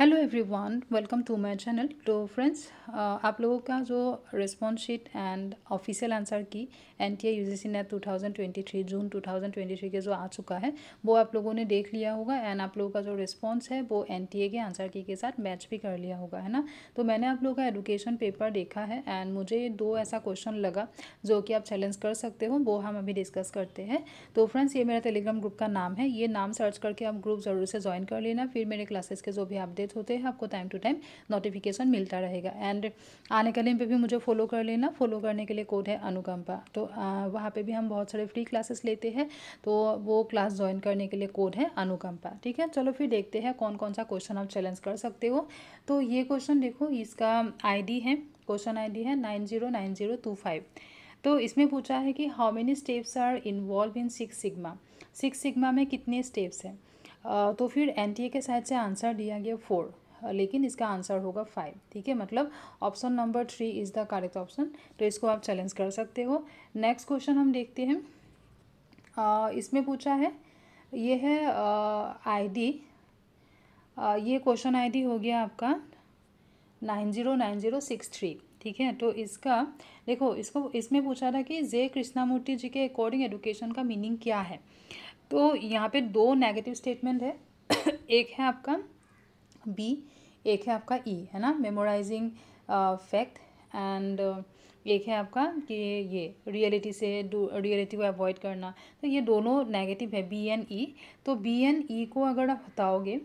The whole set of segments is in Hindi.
hello everyone welcome to my channel तो फ्रेंड्स आप लोगों का जो response sheet and official answer key N T I U G C net two thousand twenty three June two thousand twenty three के जो आ चुका है वो आप लोगों ने देख लिया होगा एंड आप लोगों का जो रिस्पॉन्स है वो एन टी ए के आंसर की के साथ मैच भी कर लिया होगा है ना तो मैंने आप लोगों का एडुकेशन पेपर देखा है एंड मुझे दो ऐसा क्वेश्चन लगा जो कि आप चैलेंज कर सकते हो वो हम अभी डिस्कस करते हैं तो फ्रेंड्स ये मेरा टेलीग्राम ग्रुप का नाम है ये नाम सर्च करके आप ग्रुप ज़रूर से ज्वाइन कर लेना फिर मेरे क्लासेस के जो भी अपडेट अपडेट होते हैं आपको टाइम टू टाइम नोटिफिकेशन मिलता रहेगा एंड आने के लिए भी मुझे फॉलो कर लेना फॉलो करने के लिए कोड है अनुकंपा तो वहाँ पर भी हम बहुत सारे फ्री क्लासेस लेते हैं तो वो क्लास ज्वाइन करने के लिए कोड है अनुकंपा ठीक है चलो फिर देखते हैं कौन कौन सा क्वेश्चन आप चैलेंज कर सकते हो तो ये क्वेश्चन देखो इसका आईडी है क्वेश्चन आईडी है nine zero nine zero two five तो इसमें पूछा है कि how many steps are involved in six sigma six sigma में कितने स्टेप्स हैं तो फिर ए के साइड से आंसर दिया गया फोर लेकिन इसका आंसर होगा फाइव ठीक है मतलब option number three is the correct option तो इसको आप चैलेंज कर सकते हो नेक्स्ट क्वेश्चन हम देखते हैं इसमें पूछा है ये है आईडी ये क्वेश्चन आईडी हो गया आपका nine zero nine zero six three ठीक है तो इसका देखो इसको इसमें पूछा था कि जे कृष्णामूर्ति जी के अकॉर्डिंग एडुकेशन का मीनिंग क्या है तो यहाँ पे दो नेगेटिव स्टेटमेंट है एक है आपका बी एक है आपका ई e, है ना मेमोराइजिंग फैक्ट एंड एक है आपका कि ये रियलिटी से रियलिटी को अवॉइड करना तो ये दोनों नेगेटिव है बी एंड ई तो बी एंड ई को अगर आप हटाओगे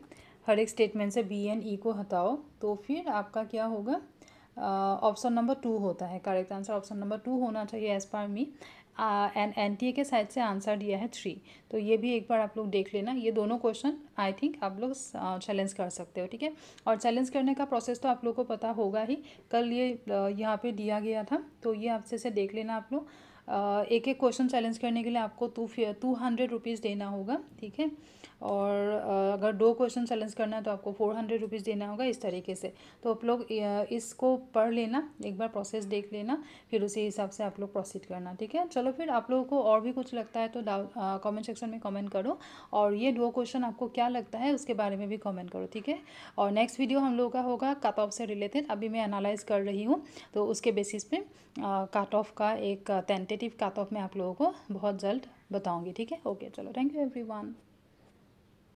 हर एक स्टेटमेंट से बी एंड ई को हटाओ तो फिर आपका क्या होगा ऑप्शन नंबर टू होता है correct answer option number two होना चाहिए as per me and N T A के साइड से आंसर दिया है थ्री तो ये भी एक बार आप लोग देख लेना ये दोनों क्वेश्चन आई थिंक आप लोग चैलेंज कर सकते हो ठीक है और चैलेंज करने का प्रोसेस तो आप लोग को पता होगा ही कल ये यहाँ पे दिया गया था तो ये आपसे से देख लेना आप लोग एक एक क्वेश्चन चैलेंज करने के लिए आपको टू टू हंड्रेड रुपीज़ देना होगा ठीक है और अगर दो क्वेश्चन चैलेंज करना है तो आपको फोर हंड्रेड रुपीज़ देना होगा इस तरीके से तो आप लोग इसको पढ़ लेना एक बार प्रोसेस देख लेना फिर उसी हिसाब से आप लोग प्रोसीड करना ठीक है चलो फिर आप लोगों को और भी कुछ लगता है तो कमेंट सेक्शन में कमेंट करो और ये दो क्वेश्चन आपको क्या लगता है उसके बारे में भी कमेंट करो ठीक है और नेक्स्ट वीडियो हम लोगों का होगा कट ऑफ से रिलेटेड अभी मैं एनालाइज कर रही हूँ तो उसके बेसिस पे कट ऑफ का एक टेंटेड नेगेटिव कट ऑफ मैं आप लोगों को बहुत जल्द बताऊँगी ठीक है ओके चलो थैंक यू एवरीवन